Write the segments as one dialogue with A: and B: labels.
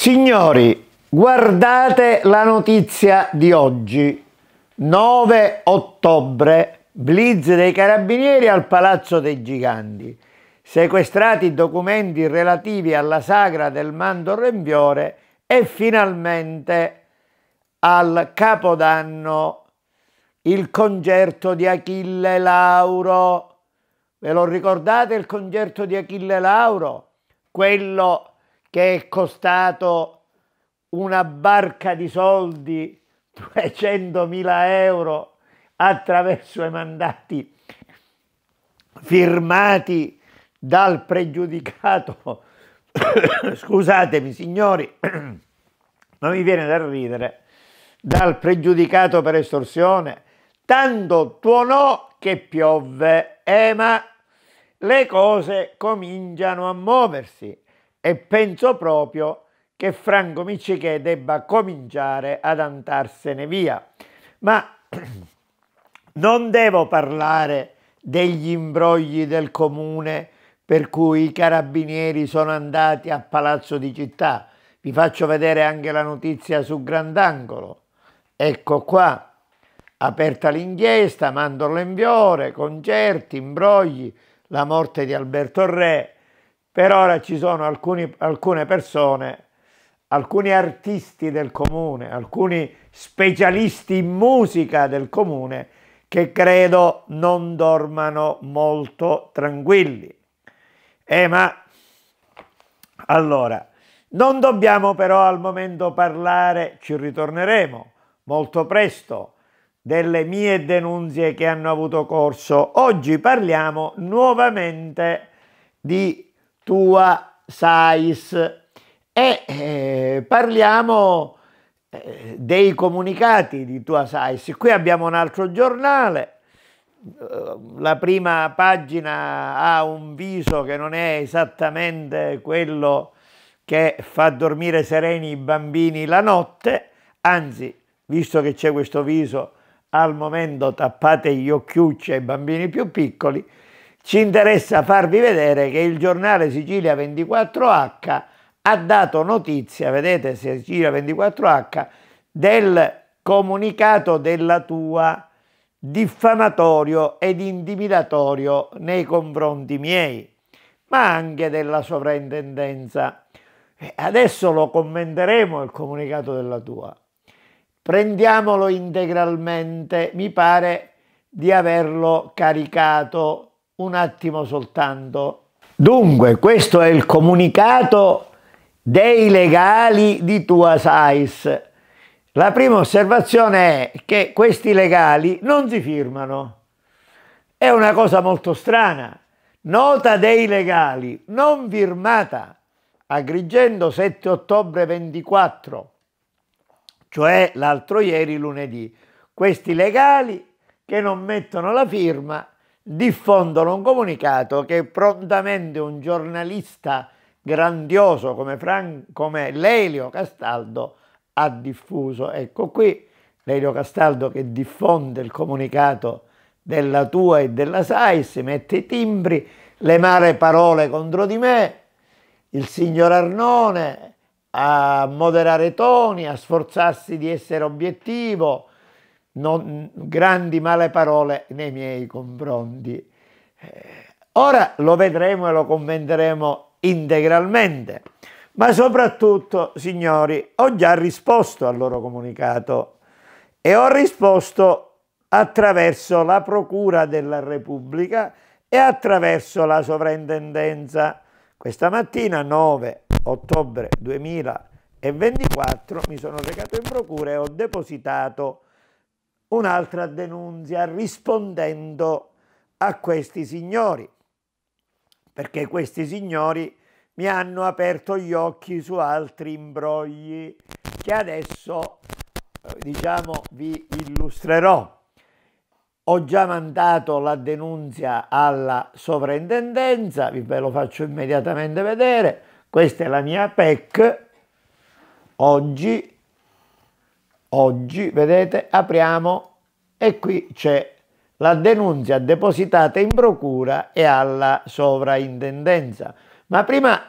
A: Signori, guardate la notizia di oggi. 9 ottobre, blitz dei carabinieri al Palazzo dei Giganti. Sequestrati documenti relativi alla sagra del Mando Rembiore e finalmente al Capodanno il concerto di Achille Lauro. Ve lo ricordate il concerto di Achille Lauro? Quello che è costato una barca di soldi, 200.000 euro, attraverso i mandati firmati dal pregiudicato. Scusatemi signori, non mi viene da ridere, dal pregiudicato per estorsione, tanto tuonò che piove, eh, ma le cose cominciano a muoversi e penso proprio che Franco Miccichè debba cominciare ad andarsene via. Ma non devo parlare degli imbrogli del comune per cui i carabinieri sono andati a Palazzo di Città. Vi faccio vedere anche la notizia su Grandangolo. Ecco qua aperta l'inchiesta, mandorlo in viore, concerti, imbrogli, la morte di Alberto Re, per ora ci sono alcuni, alcune persone, alcuni artisti del comune, alcuni specialisti in musica del comune che credo non dormano molto tranquilli. Eh, ma allora, non dobbiamo però al momento parlare, ci ritorneremo molto presto, delle mie denunzie che hanno avuto corso. Oggi parliamo nuovamente di tua sais. E eh, parliamo eh, dei comunicati di tua sais. Qui abbiamo un altro giornale, eh, la prima pagina ha un viso che non è esattamente quello che fa dormire sereni i bambini la notte, anzi, visto che c'è questo viso, al momento tappate gli occhiucci ai bambini più piccoli, ci interessa farvi vedere che il giornale Sicilia 24H ha dato notizia, vedete Sicilia 24H, del comunicato della tua diffamatorio ed intimidatorio nei confronti miei, ma anche della sovrintendenza. Adesso lo commenteremo il comunicato della tua. Prendiamolo integralmente, mi pare di averlo caricato un attimo soltanto. Dunque, questo è il comunicato dei legali di Tua Sais. La prima osservazione è che questi legali non si firmano. È una cosa molto strana. Nota dei legali non firmata. Agrigento 7 ottobre 24, cioè l'altro ieri lunedì. Questi legali che non mettono la firma diffondono un comunicato che prontamente un giornalista grandioso come, Fran- come Lelio Castaldo ha diffuso. Ecco qui Lelio Castaldo che diffonde il comunicato della tua e della SAIS, mette i timbri, le male parole contro di me, il signor Arnone a moderare toni, a sforzarsi di essere obiettivo, non, grandi male parole nei miei confronti. Eh, ora lo vedremo e lo commenteremo integralmente, ma soprattutto, signori, ho già risposto al loro comunicato e ho risposto attraverso la Procura della Repubblica e attraverso la sovrintendenza. Questa mattina, 9 ottobre 2024, mi sono recato in procura e ho depositato un'altra denunzia rispondendo a questi signori, perché questi signori mi hanno aperto gli occhi su altri imbrogli che adesso eh, diciamo vi illustrerò. Ho già mandato la denunzia alla sovrintendenza, ve lo faccio immediatamente vedere. Questa è la mia PEC oggi Oggi, vedete, apriamo e qui c'è la denuncia depositata in procura e alla sovraintendenza. Ma prima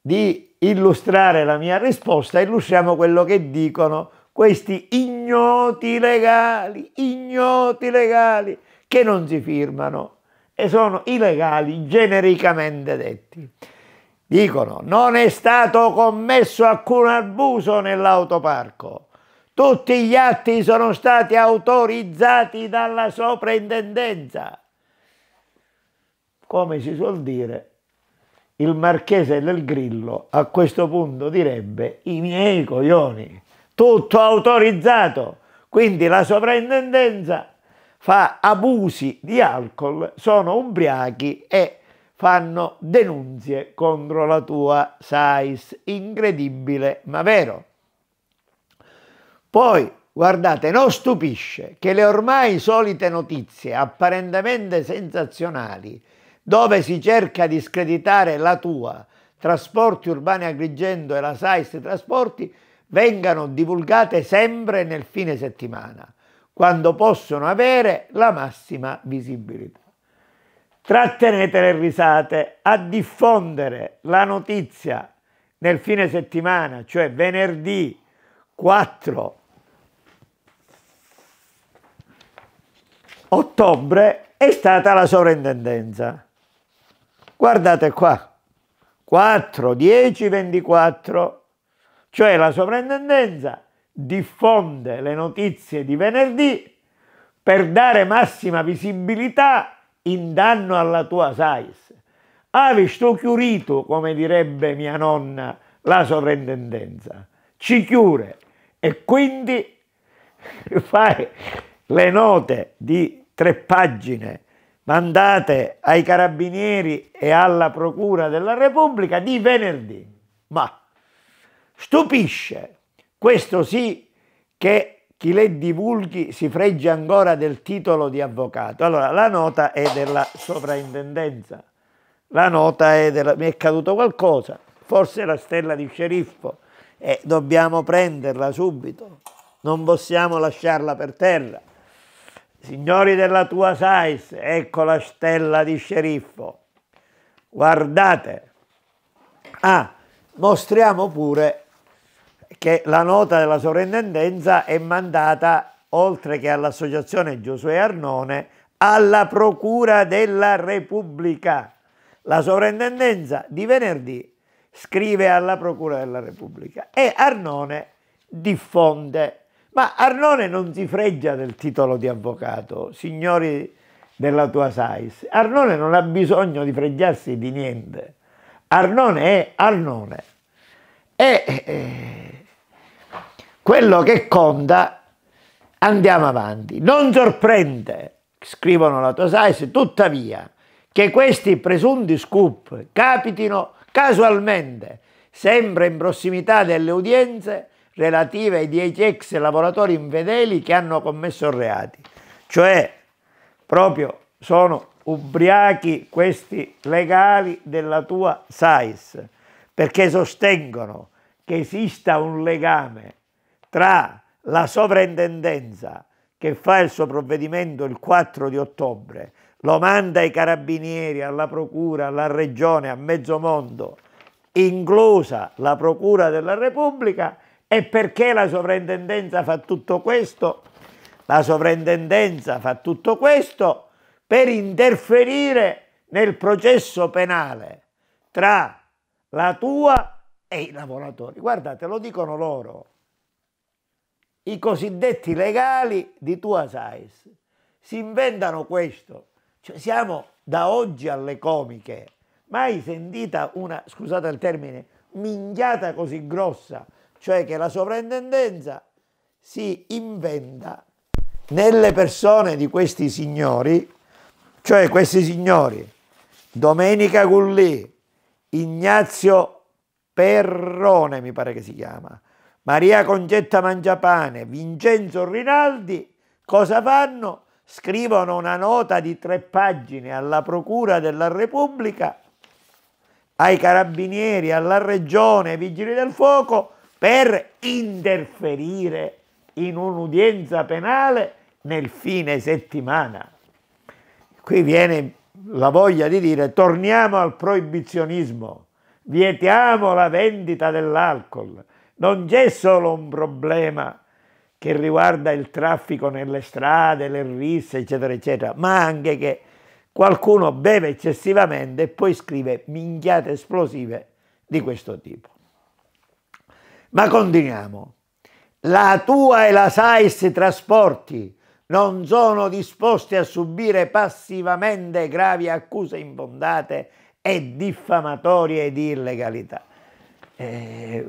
A: di illustrare la mia risposta, illustriamo quello che dicono questi ignoti legali, ignoti legali che non si firmano e sono illegali genericamente detti. Dicono non è stato commesso alcun abuso nell'autoparco tutti gli atti sono stati autorizzati dalla soprintendenza. Come si suol dire, il marchese del Grillo a questo punto direbbe i miei coglioni, tutto autorizzato. Quindi la sovrintendenza fa abusi di alcol, sono ubriachi e fanno denunzie contro la tua SAIS. Incredibile, ma vero. Poi, guardate, non stupisce che le ormai solite notizie apparentemente sensazionali, dove si cerca di screditare la tua, Trasporti Urbani Agrigento e la SAIS Trasporti, vengano divulgate sempre nel fine settimana, quando possono avere la massima visibilità. Trattenete le risate a diffondere la notizia nel fine settimana, cioè venerdì 4 ottobre è stata la sovrintendenza. Guardate qua, 4, 10, 24, cioè la sovrintendenza diffonde le notizie di venerdì per dare massima visibilità in danno alla tua SAIS. Avi sto chiurito, come direbbe mia nonna, la sovrintendenza. Ci chiure e quindi fai le note di tre pagine mandate ai carabinieri e alla procura della Repubblica di venerdì. Ma stupisce, questo sì, che chi le divulghi si fregge ancora del titolo di avvocato. Allora, la nota è della sovrintendenza, la nota è della... mi è caduto qualcosa, forse la stella di sceriffo, e dobbiamo prenderla subito, non possiamo lasciarla per terra. Signori della tua Sais, ecco la stella di sceriffo. Guardate. Ah, mostriamo pure che la nota della sovrintendenza è mandata, oltre che all'associazione Giosuè Arnone, alla Procura della Repubblica. La sovrintendenza di venerdì scrive alla Procura della Repubblica e Arnone diffonde ma Arnone non si freggia del titolo di avvocato, signori della tua SAIS. Arnone non ha bisogno di freggiarsi di niente. Arnone è Arnone. E eh, quello che conta, andiamo avanti. Non sorprende, scrivono la tua SAIS, tuttavia, che questi presunti scoop capitino casualmente, sempre in prossimità delle udienze, relative ai 10 ex lavoratori infedeli che hanno commesso reati. Cioè, proprio sono ubriachi questi legali della tua SAIS, perché sostengono che esista un legame tra la sovrintendenza che fa il suo provvedimento il 4 di ottobre, lo manda ai carabinieri, alla procura, alla regione, a mezzo mondo, inclusa la procura della Repubblica, e perché la sovrintendenza fa tutto questo? La sovrintendenza fa tutto questo per interferire nel processo penale tra la tua e i lavoratori. Guardate, lo dicono loro. I cosiddetti legali di tua size si inventano questo. Cioè, siamo da oggi alle comiche. Mai sentita una, scusate il termine, minchiata così grossa cioè che la sovrintendenza si inventa nelle persone di questi signori, cioè questi signori Domenica Gullì, Ignazio Perrone mi pare che si chiama, Maria Concetta Mangiapane, Vincenzo Rinaldi, cosa fanno? Scrivono una nota di tre pagine alla Procura della Repubblica, ai carabinieri, alla Regione, ai Vigili del Fuoco, per interferire in un'udienza penale nel fine settimana. Qui viene la voglia di dire torniamo al proibizionismo, vietiamo la vendita dell'alcol. Non c'è solo un problema che riguarda il traffico nelle strade, le risse, eccetera, eccetera, ma anche che qualcuno beve eccessivamente e poi scrive minchiate esplosive di questo tipo. Ma continuiamo. La tua e la SAIS Trasporti non sono disposti a subire passivamente gravi accuse infondate e diffamatorie di illegalità. Eh,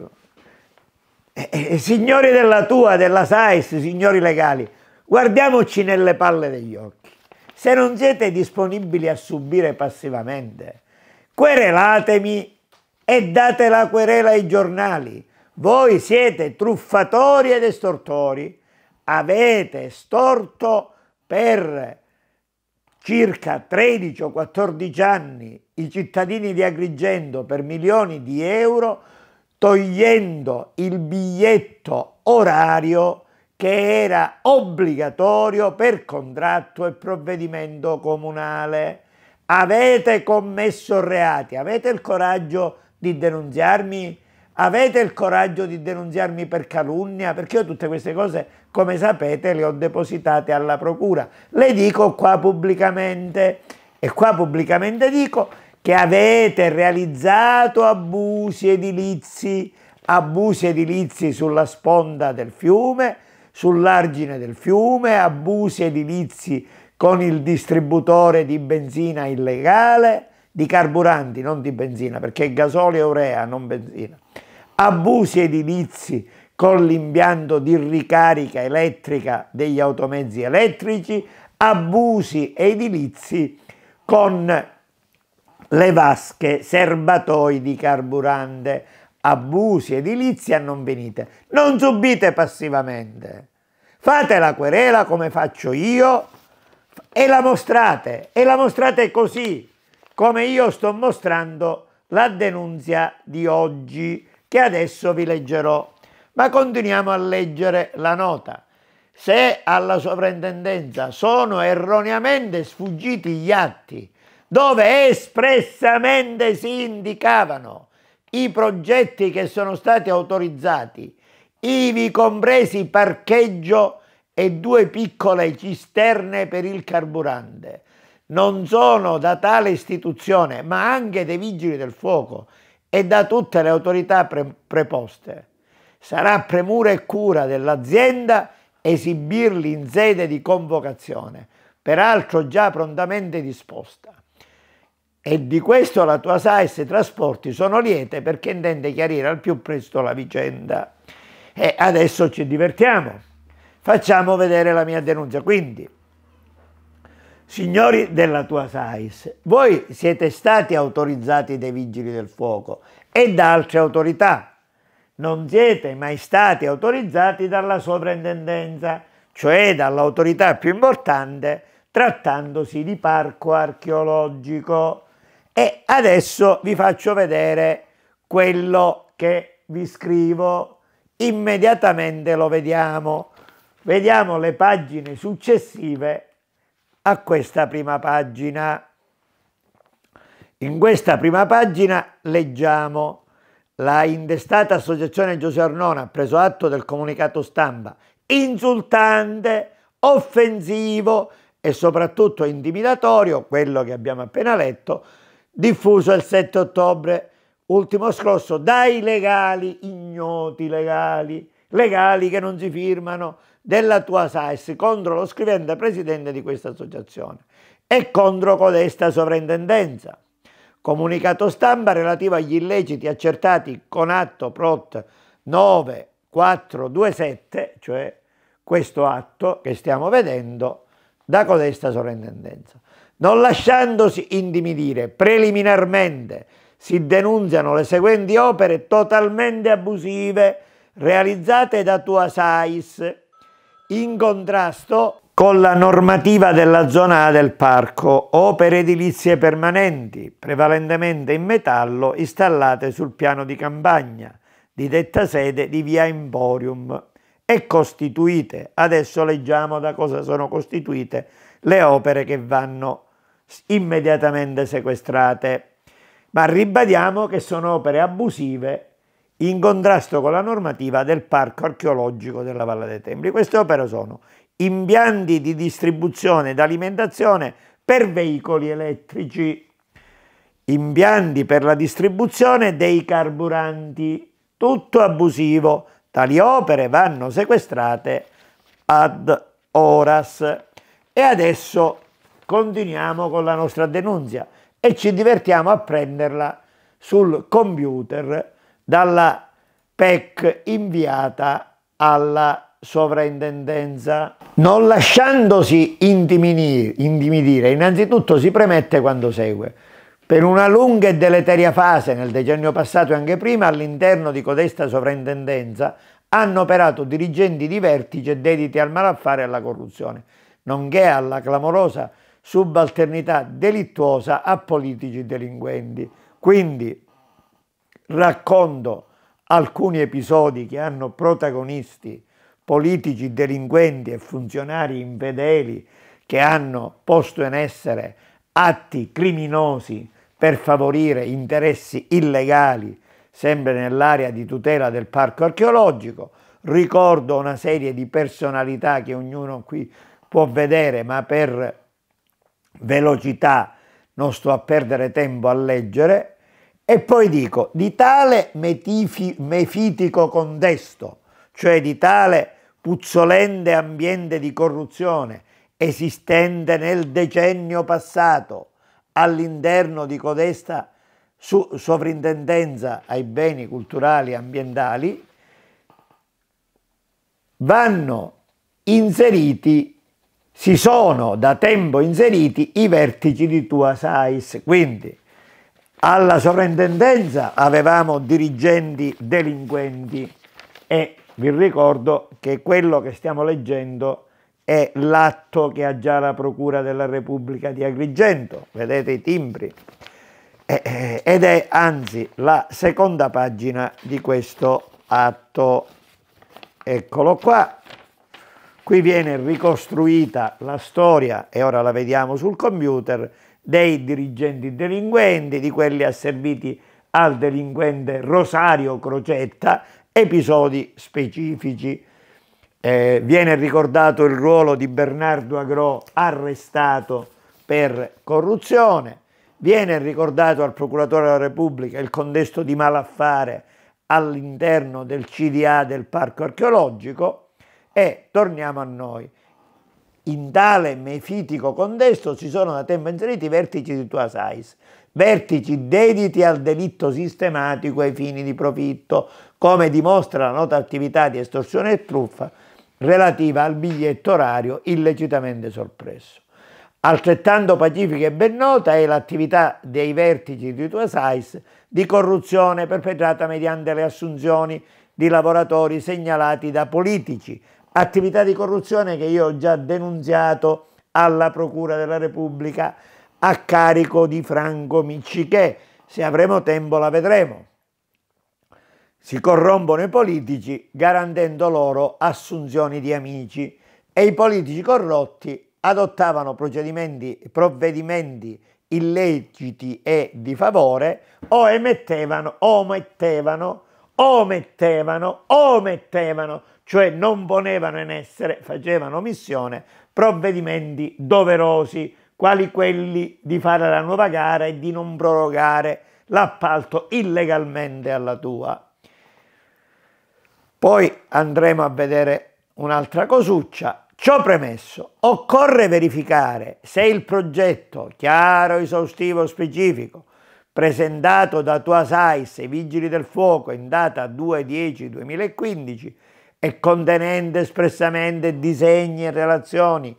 A: eh, eh, signori della tua, della SAIS, signori legali, guardiamoci nelle palle degli occhi. Se non siete disponibili a subire passivamente, querelatemi e date la querela ai giornali voi siete truffatori ed estortori, avete storto per circa 13 o 14 anni i cittadini di Agrigento per milioni di euro togliendo il biglietto orario che era obbligatorio per contratto e provvedimento comunale. Avete commesso reati, avete il coraggio di denunziarmi? Avete il coraggio di denunziarmi per calunnia? Perché io tutte queste cose, come sapete, le ho depositate alla procura. Le dico qua pubblicamente e qua pubblicamente dico che avete realizzato abusi edilizi, abusi edilizi sulla sponda del fiume, sull'argine del fiume, abusi edilizi con il distributore di benzina illegale, di carburanti, non di benzina, perché gasolio e urea, non benzina abusi edilizi con l'impianto di ricarica elettrica degli automezzi elettrici, abusi edilizi con le vasche serbatoi di carburante, abusi edilizi a non venite. Non subite passivamente. Fate la querela come faccio io e la mostrate, e la mostrate così, come io sto mostrando la denunzia di oggi che adesso vi leggerò. Ma continuiamo a leggere la nota. Se alla sovrintendenza sono erroneamente sfuggiti gli atti dove espressamente si indicavano i progetti che sono stati autorizzati, ivi compresi parcheggio e due piccole cisterne per il carburante, non sono da tale istituzione, ma anche dei vigili del fuoco e da tutte le autorità pre preposte. Sarà premura e cura dell'azienda esibirli in sede di convocazione, peraltro già prontamente disposta. E di questo la tua SAES Trasporti sono liete perché intende chiarire al più presto la vicenda. E adesso ci divertiamo. Facciamo vedere la mia denuncia. Quindi, Signori della tua SAIS, voi siete stati autorizzati dai vigili del fuoco e da altre autorità. Non siete mai stati autorizzati dalla sovrintendenza, cioè dall'autorità più importante, trattandosi di parco archeologico. E adesso vi faccio vedere quello che vi scrivo. Immediatamente lo vediamo. Vediamo le pagine successive a questa prima pagina. In questa prima pagina leggiamo la indestata associazione Giuseppe Arnone ha preso atto del comunicato stampa insultante, offensivo e soprattutto intimidatorio, quello che abbiamo appena letto, diffuso il 7 ottobre, ultimo scorso, dai legali, ignoti legali, legali che non si firmano, della tua SAES contro lo scrivente presidente di questa associazione e contro codesta sovrintendenza. Comunicato stampa relativo agli illeciti accertati con atto PROT 9427, cioè questo atto che stiamo vedendo, da codesta sovrintendenza. Non lasciandosi intimidire, preliminarmente si denunziano le seguenti opere totalmente abusive realizzate da tua SAIS in contrasto con la normativa della zona A del parco, opere edilizie permanenti, prevalentemente in metallo, installate sul piano di campagna di detta sede di via Emporium e costituite. Adesso leggiamo da cosa sono costituite le opere che vanno immediatamente sequestrate, ma ribadiamo che sono opere abusive in contrasto con la normativa del Parco archeologico della Valle dei Templi. Queste opere sono impianti di distribuzione ed alimentazione per veicoli elettrici, impianti per la distribuzione dei carburanti, tutto abusivo. Tali opere vanno sequestrate ad horas. E adesso continuiamo con la nostra denunzia e ci divertiamo a prenderla sul computer dalla PEC inviata alla sovrintendenza. Non lasciandosi intimidire, innanzitutto si premette quando segue. Per una lunga e deleteria fase, nel decennio passato e anche prima, all'interno di codesta sovrintendenza hanno operato dirigenti di vertice dediti al malaffare e alla corruzione, nonché alla clamorosa subalternità delittuosa a politici delinquenti. Quindi racconto alcuni episodi che hanno protagonisti politici delinquenti e funzionari infedeli che hanno posto in essere atti criminosi per favorire interessi illegali sempre nell'area di tutela del parco archeologico. Ricordo una serie di personalità che ognuno qui può vedere, ma per velocità non sto a perdere tempo a leggere, e poi dico, di tale metifi, mefitico contesto, cioè di tale puzzolente ambiente di corruzione esistente nel decennio passato all'interno di codesta sovrintendenza ai beni culturali e ambientali, vanno inseriti, si sono da tempo inseriti i vertici di Tua Sais. Quindi alla sovrintendenza avevamo dirigenti delinquenti e vi ricordo che quello che stiamo leggendo è l'atto che ha già la Procura della Repubblica di Agrigento, vedete i timbri, eh, eh, ed è anzi la seconda pagina di questo atto. Eccolo qua, qui viene ricostruita la storia e ora la vediamo sul computer dei dirigenti delinquenti, di quelli asserviti al delinquente Rosario Crocetta, episodi specifici. Eh, viene ricordato il ruolo di Bernardo Agrò arrestato per corruzione, viene ricordato al procuratore della Repubblica il contesto di malaffare all'interno del CDA del parco archeologico e torniamo a noi. In tale mefitico contesto si sono da tempo inseriti i vertici di tua size, vertici dediti al delitto sistematico ai fini di profitto, come dimostra la nota attività di estorsione e truffa relativa al biglietto orario illecitamente sorpresso. Altrettanto pacifica e ben nota è l'attività dei vertici di tua size di corruzione perpetrata mediante le assunzioni di lavoratori segnalati da politici, attività di corruzione che io ho già denunziato alla Procura della Repubblica a carico di Franco Miccichè. Se avremo tempo la vedremo. Si corrompono i politici garantendo loro assunzioni di amici e i politici corrotti adottavano provvedimenti illeciti e di favore o emettevano, omettevano, omettevano, omettevano cioè non ponevano in essere, facevano missione, provvedimenti doverosi, quali quelli di fare la nuova gara e di non prorogare l'appalto illegalmente alla tua. Poi andremo a vedere un'altra cosuccia. Ciò premesso, occorre verificare se il progetto chiaro, esaustivo, specifico, presentato da tua SAIS ai Vigili del Fuoco in data 2-10-2015 e contenente espressamente disegni e relazioni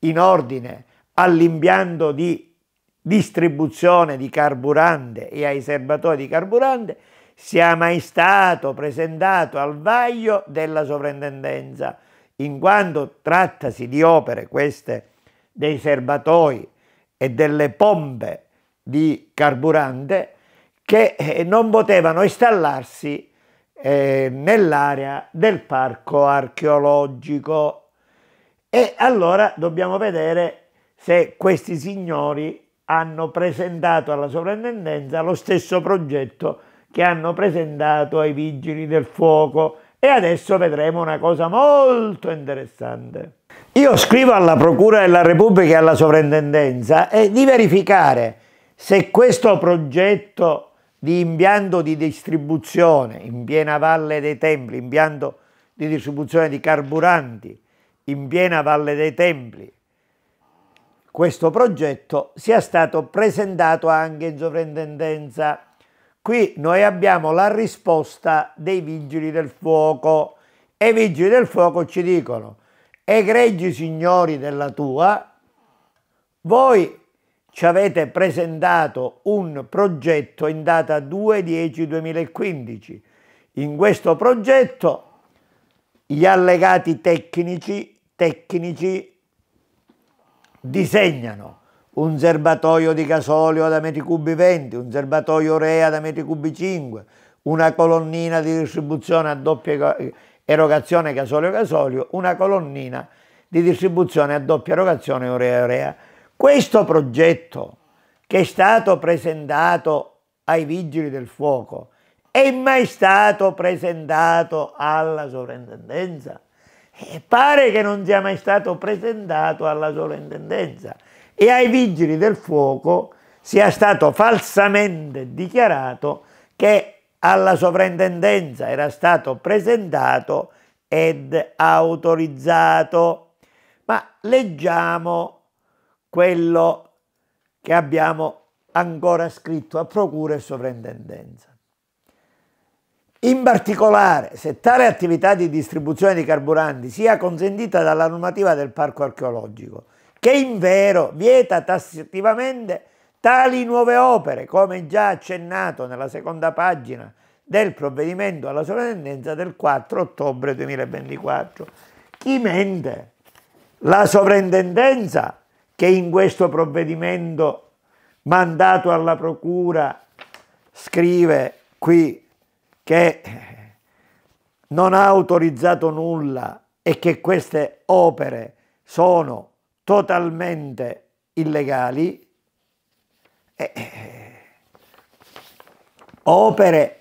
A: in ordine all'impianto di distribuzione di carburante e ai serbatoi di carburante sia mai stato presentato al vaglio della sovrintendenza, in quanto trattasi di opere queste dei serbatoi e delle pompe di carburante che eh, non potevano installarsi eh, nell'area del parco archeologico e allora dobbiamo vedere se questi signori hanno presentato alla sovrintendenza lo stesso progetto che hanno presentato ai vigili del fuoco e adesso vedremo una cosa molto interessante. Io scrivo alla Procura della Repubblica e alla sovrintendenza eh, di verificare se questo progetto di impianto di distribuzione in piena Valle dei Templi, impianto di distribuzione di carburanti in piena Valle dei Templi, questo progetto sia stato presentato anche in sovrintendenza. Qui noi abbiamo la risposta dei vigili del fuoco e i vigili del fuoco ci dicono egregi signori della tua, voi ci avete presentato un progetto in data 2-10-2015. In questo progetto gli allegati tecnici, tecnici disegnano un serbatoio di gasolio da metri cubi 20, un serbatoio rea da metri cubi 5, una colonnina di distribuzione a doppia erogazione gasolio-gasolio, una colonnina di distribuzione a doppia erogazione urea-urea. Questo progetto che è stato presentato ai vigili del fuoco è mai stato presentato alla sovrintendenza? E pare che non sia mai stato presentato alla sovrintendenza e ai vigili del fuoco sia stato falsamente dichiarato che alla sovrintendenza era stato presentato ed autorizzato. Ma leggiamo quello che abbiamo ancora scritto a procura e sovrintendenza. In particolare, se tale attività di distribuzione di carburanti sia consentita dalla normativa del parco archeologico, che in vero vieta tassativamente tali nuove opere, come già accennato nella seconda pagina del provvedimento alla sovrintendenza del 4 ottobre 2024. Chi mente? La sovrintendenza che in questo provvedimento mandato alla procura scrive qui che non ha autorizzato nulla e che queste opere sono totalmente illegali, eh, opere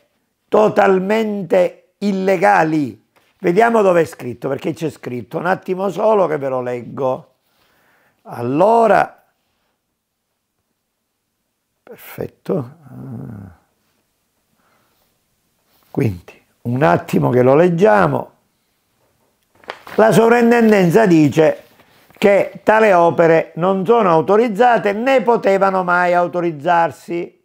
A: totalmente illegali. Vediamo dove è scritto, perché c'è scritto, un attimo solo che ve lo leggo. Allora, perfetto, ah. quindi un attimo che lo leggiamo, la sovrintendenza dice che tale opere non sono autorizzate né potevano mai autorizzarsi.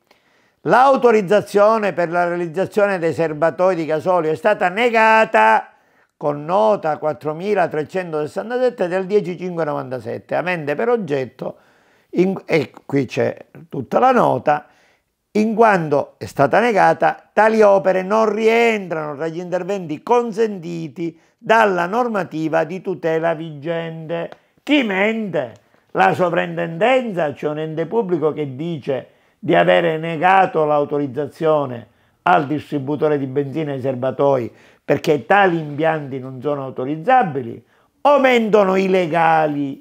A: L'autorizzazione per la realizzazione dei serbatoi di gasolio è stata negata con nota 4367 del 10597, avente per oggetto, in, e qui c'è tutta la nota, in quanto è stata negata, tali opere non rientrano tra gli interventi consentiti dalla normativa di tutela vigente. Chi mente? La sovrintendenza, c'è un ente pubblico che dice di avere negato l'autorizzazione al distributore di benzina e serbatoi perché tali impianti non sono autorizzabili o mentono i legali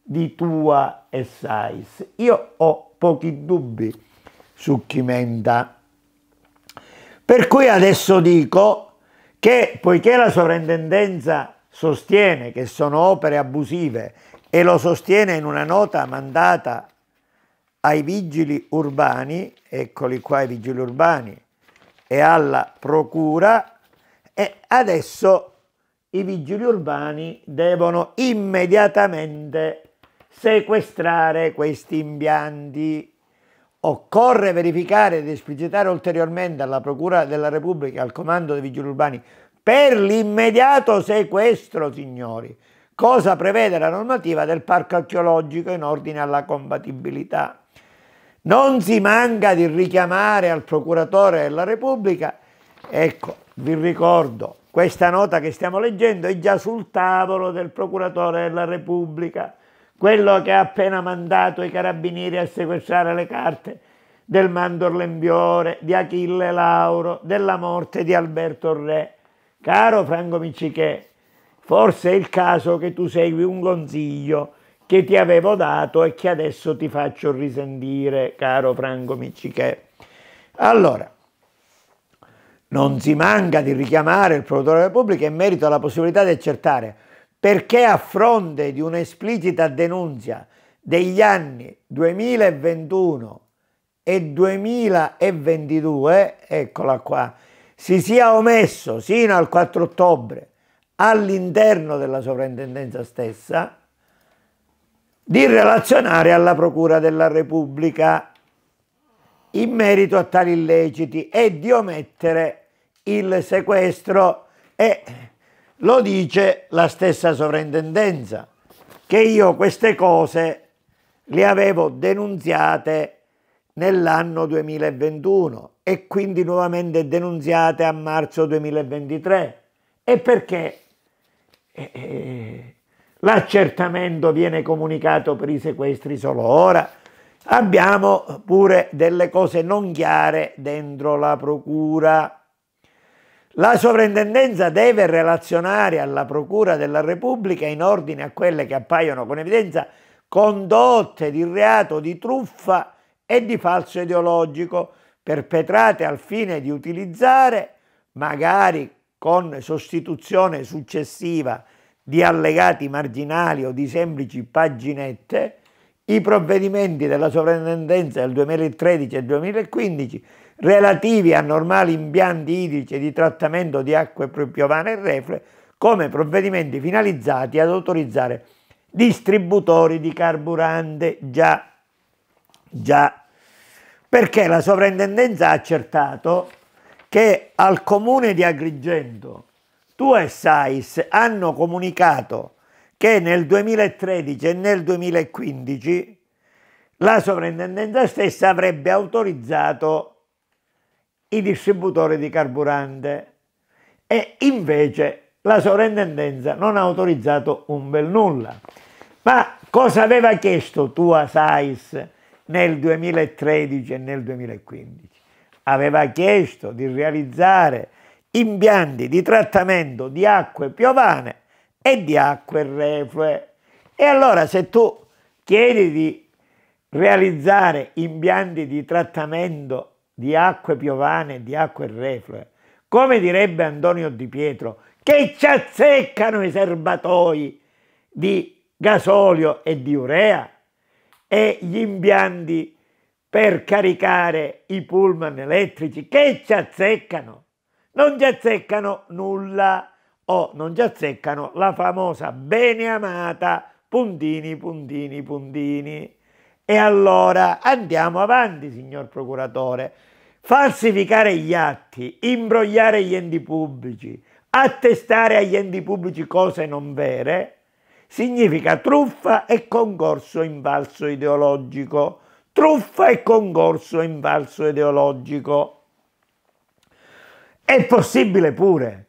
A: di Tua e Sais. Io ho pochi dubbi su chi menta. Per cui adesso dico che poiché la sovrintendenza sostiene che sono opere abusive e lo sostiene in una nota mandata ai vigili urbani, eccoli qua i vigili urbani, e alla procura, e adesso i vigili urbani devono immediatamente sequestrare questi impianti. Occorre verificare ed esplicitare ulteriormente alla Procura della Repubblica, al Comando dei Vigili Urbani, per l'immediato sequestro, signori, cosa prevede la normativa del parco archeologico in ordine alla compatibilità. Non si manca di richiamare al Procuratore della Repubblica Ecco, vi ricordo, questa nota che stiamo leggendo è già sul tavolo del procuratore della Repubblica, quello che ha appena mandato i carabinieri a sequestrare le carte del Mandor Lembiore, di Achille Lauro, della morte di Alberto Re. Caro Franco Miccichè, forse è il caso che tu segui un consiglio che ti avevo dato e che adesso ti faccio risentire, caro Franco Miccichè. Allora, non si manca di richiamare il procuratore della Repubblica in merito alla possibilità di accertare perché a fronte di un'esplicita denuncia degli anni 2021 e 2022, eccola qua, si sia omesso sino al 4 ottobre all'interno della sovrintendenza stessa di relazionare alla Procura della Repubblica in merito a tali illeciti e di omettere il sequestro e lo dice la stessa sovrintendenza che io queste cose le avevo denunziate nell'anno 2021 e quindi nuovamente denunziate a marzo 2023 e perché eh, eh, l'accertamento viene comunicato per i sequestri solo ora Abbiamo pure delle cose non chiare dentro la procura. La sovrintendenza deve relazionare alla procura della Repubblica in ordine a quelle che appaiono con evidenza condotte di reato di truffa e di falso ideologico perpetrate al fine di utilizzare, magari con sostituzione successiva di allegati marginali o di semplici paginette, i provvedimenti della sovrintendenza del 2013 e 2015 relativi a normali impianti idrici di trattamento di acque piovane e reflue come provvedimenti finalizzati ad autorizzare distributori di carburante già, già perché la sovrintendenza ha accertato che al comune di Agrigento tu e SAIS hanno comunicato che nel 2013 e nel 2015 la sovrintendenza stessa avrebbe autorizzato i distributori di carburante e invece la sovrintendenza non ha autorizzato un bel nulla. Ma cosa aveva chiesto Tua Sais nel 2013 e nel 2015? Aveva chiesto di realizzare impianti di trattamento di acque piovane e di e reflue. E allora se tu chiedi di realizzare impianti di trattamento di acque piovane, di acque reflue, come direbbe Antonio Di Pietro, che ci azzeccano i serbatoi di gasolio e di urea e gli impianti per caricare i pullman elettrici che ci azzeccano. Non ci azzeccano nulla o non ci azzeccano la famosa beneamata puntini, puntini, puntini. E allora andiamo avanti, signor procuratore. Falsificare gli atti, imbrogliare gli enti pubblici, attestare agli enti pubblici cose non vere, significa truffa e concorso in valso ideologico. Truffa e concorso in valso ideologico. È possibile pure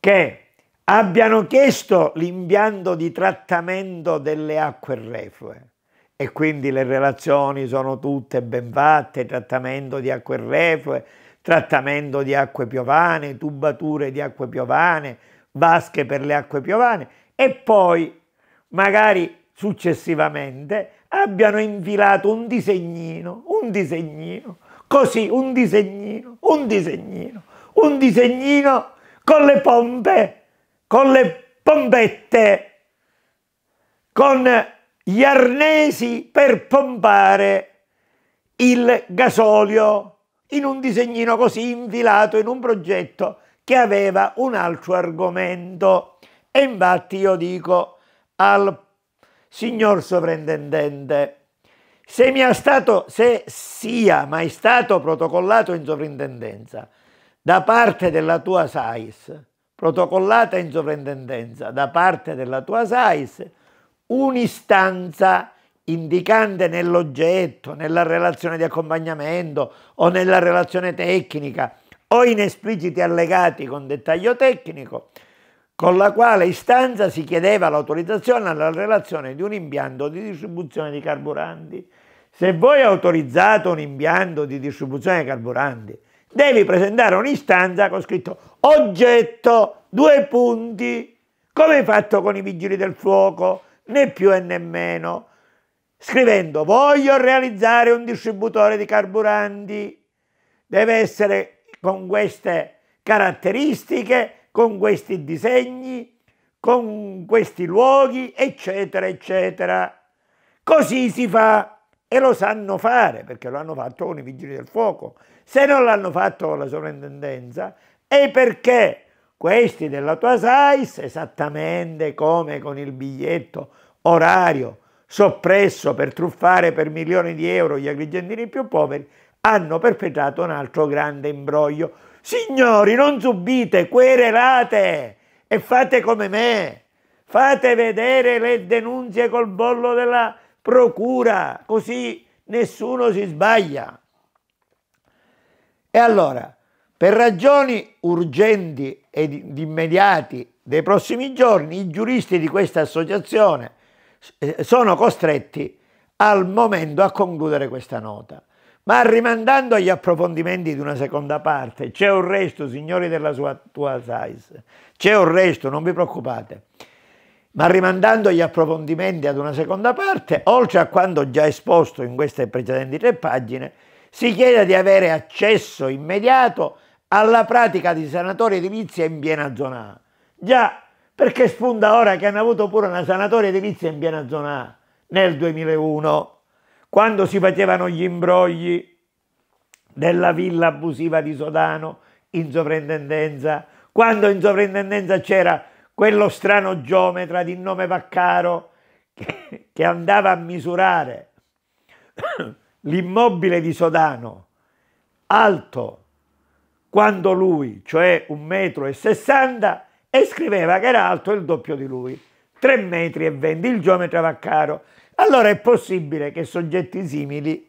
A: che abbiano chiesto l'impianto di trattamento delle acque reflue e quindi le relazioni sono tutte ben fatte, trattamento di acque reflue, trattamento di acque piovane, tubature di acque piovane, vasche per le acque piovane e poi magari successivamente abbiano infilato un disegnino, un disegnino, così un disegnino, un disegnino, un disegnino con le pompe con le pompette, con gli arnesi per pompare il gasolio in un disegnino così infilato in un progetto che aveva un altro argomento. E infatti io dico al signor sovrintendente, se, mi è stato, se sia mai stato protocollato in sovrintendenza da parte della tua SAIS protocollata in sovrintendenza da parte della tua SAIS un'istanza indicante nell'oggetto, nella relazione di accompagnamento o nella relazione tecnica o in espliciti allegati con dettaglio tecnico, con la quale istanza si chiedeva l'autorizzazione alla relazione di un impianto di distribuzione di carburanti. Se voi autorizzate un impianto di distribuzione di carburanti devi presentare un'istanza con scritto oggetto, due punti, come hai fatto con i vigili del fuoco, né più e né meno, scrivendo voglio realizzare un distributore di carburanti, deve essere con queste caratteristiche, con questi disegni, con questi luoghi, eccetera, eccetera. Così si fa e lo sanno fare perché lo hanno fatto con i vigili del fuoco se non l'hanno fatto con la sovrintendenza, è perché questi della tua SAIS, esattamente come con il biglietto orario soppresso per truffare per milioni di euro gli agrigentini più poveri, hanno perpetrato un altro grande imbroglio. Signori, non subite, querelate e fate come me. Fate vedere le denunzie col bollo della procura, così nessuno si sbaglia. E allora, per ragioni urgenti e immediati dei prossimi giorni, i giuristi di questa associazione eh, sono costretti al momento a concludere questa nota. Ma rimandando agli approfondimenti di una seconda parte, c'è un resto, signori della sua tua size, c'è un resto, non vi preoccupate. Ma rimandando gli approfondimenti ad una seconda parte, oltre a quanto già esposto in queste precedenti tre pagine, si chiede di avere accesso immediato alla pratica di sanatoria edilizia in piena zona A. Già, perché spunta ora che hanno avuto pure una sanatoria edilizia in piena zona A nel 2001, quando si facevano gli imbrogli della villa abusiva di Sodano in sovrintendenza, quando in sovrintendenza c'era quello strano geometra di nome Vaccaro che, che andava a misurare l'immobile di Sodano alto quando lui, cioè un metro e sessanta, e scriveva che era alto il doppio di lui, 3 metri e 20, il geometra va caro. Allora è possibile che soggetti simili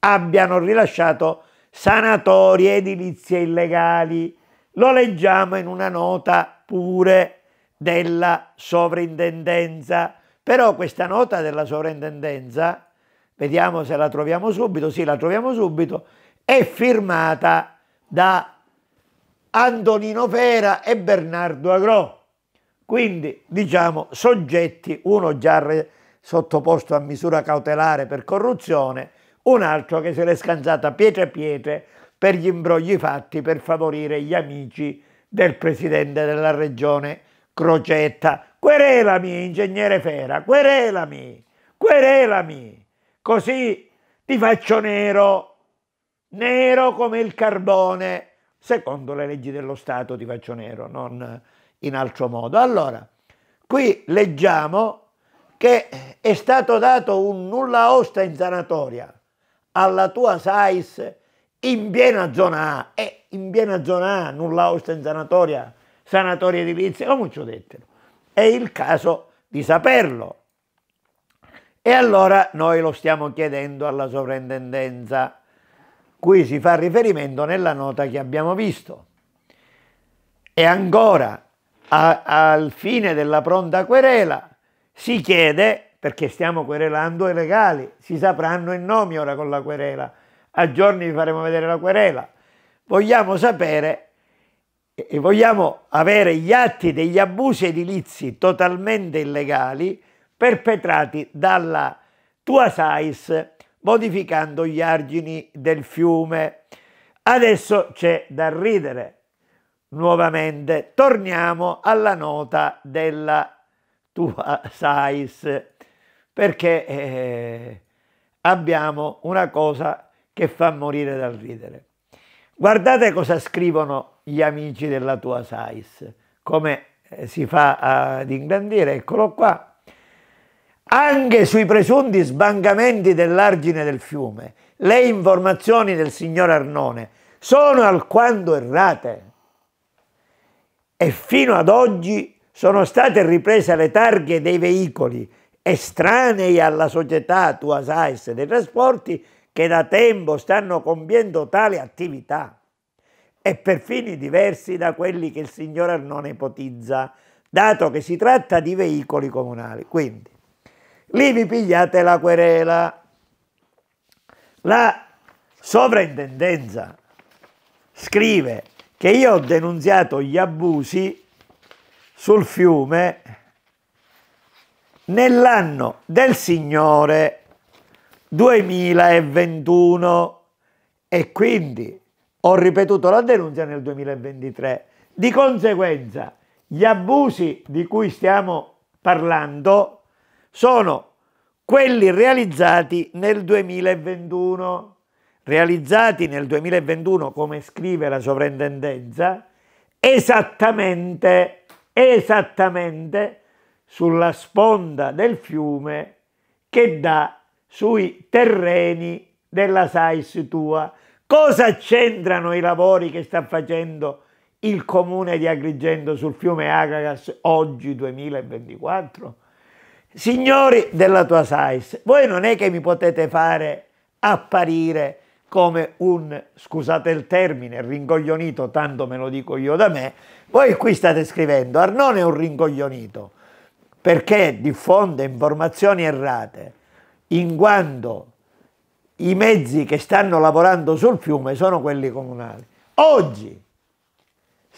A: abbiano rilasciato sanatorie edilizie illegali. Lo leggiamo in una nota pure della sovrintendenza, però questa nota della sovrintendenza vediamo se la troviamo subito, sì la troviamo subito, è firmata da Antonino Fera e Bernardo Agrò, quindi diciamo soggetti, uno già sottoposto a misura cautelare per corruzione, un altro che se l'è scansata pietre a pietre per gli imbrogli fatti per favorire gli amici del presidente della regione Crocetta. Querelami, ingegnere Fera, querelami, querelami. Così ti faccio nero, nero come il carbone. Secondo le leggi dello Stato ti faccio nero, non in altro modo. Allora, qui leggiamo che è stato dato un nulla osta in sanatoria alla tua SAIS in piena zona A. E in piena zona A, nulla osta in sanatoria, sanatoria edilizia, come ci ho detto. È il caso di saperlo. E allora noi lo stiamo chiedendo alla sovrintendenza, cui si fa riferimento nella nota che abbiamo visto. E ancora, a, al fine della pronta querela, si chiede, perché stiamo querelando i legali, si sapranno i nomi ora con la querela, a giorni vi faremo vedere la querela, vogliamo sapere e vogliamo avere gli atti degli abusi edilizi totalmente illegali perpetrati dalla tua SAIS modificando gli argini del fiume. Adesso c'è da ridere. Nuovamente torniamo alla nota della tua SAIS perché eh, abbiamo una cosa che fa morire dal ridere. Guardate cosa scrivono gli amici della tua SAIS, come eh, si fa ad ingrandire, eccolo qua anche sui presunti sbancamenti dell'argine del fiume, le informazioni del signor Arnone sono alquanto errate. E fino ad oggi sono state riprese le targhe dei veicoli estranei alla società Tuasais dei trasporti che da tempo stanno compiendo tale attività e per fini diversi da quelli che il signor Arnone ipotizza, dato che si tratta di veicoli comunali. Quindi lì vi pigliate la querela. La sovrintendenza scrive che io ho denunziato gli abusi sul fiume nell'anno del Signore 2021 e quindi ho ripetuto la denuncia nel 2023. Di conseguenza, gli abusi di cui stiamo parlando sono quelli realizzati nel 2021, realizzati nel 2021 come scrive la sovrintendenza, esattamente, esattamente sulla sponda del fiume che dà sui terreni della SAIS tua. Cosa c'entrano i lavori che sta facendo il comune di Agrigento sul fiume Agagas oggi 2024? signori della tua size, voi non è che mi potete fare apparire come un, scusate il termine, rincoglionito, tanto me lo dico io da me, voi qui state scrivendo Arnone è un ringoglionito, perché diffonde informazioni errate in quanto i mezzi che stanno lavorando sul fiume sono quelli comunali. Oggi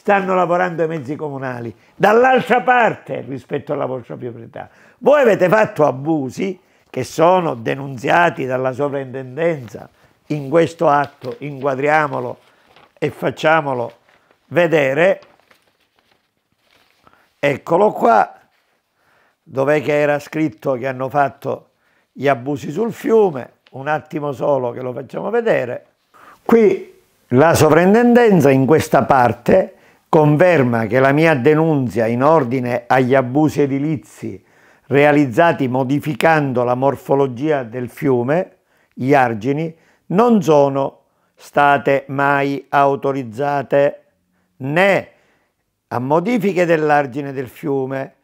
A: stanno lavorando i mezzi comunali, dall'altra parte rispetto alla vostra proprietà. Voi avete fatto abusi che sono denunziati dalla sovrintendenza in questo atto, inquadriamolo e facciamolo vedere. Eccolo qua, dov'è che era scritto che hanno fatto gli abusi sul fiume, un attimo solo che lo facciamo vedere. Qui la sovrintendenza in questa parte conferma che la mia denunzia in ordine agli abusi edilizi realizzati modificando la morfologia del fiume, gli argini, non sono state mai autorizzate né a modifiche dell'argine del fiume,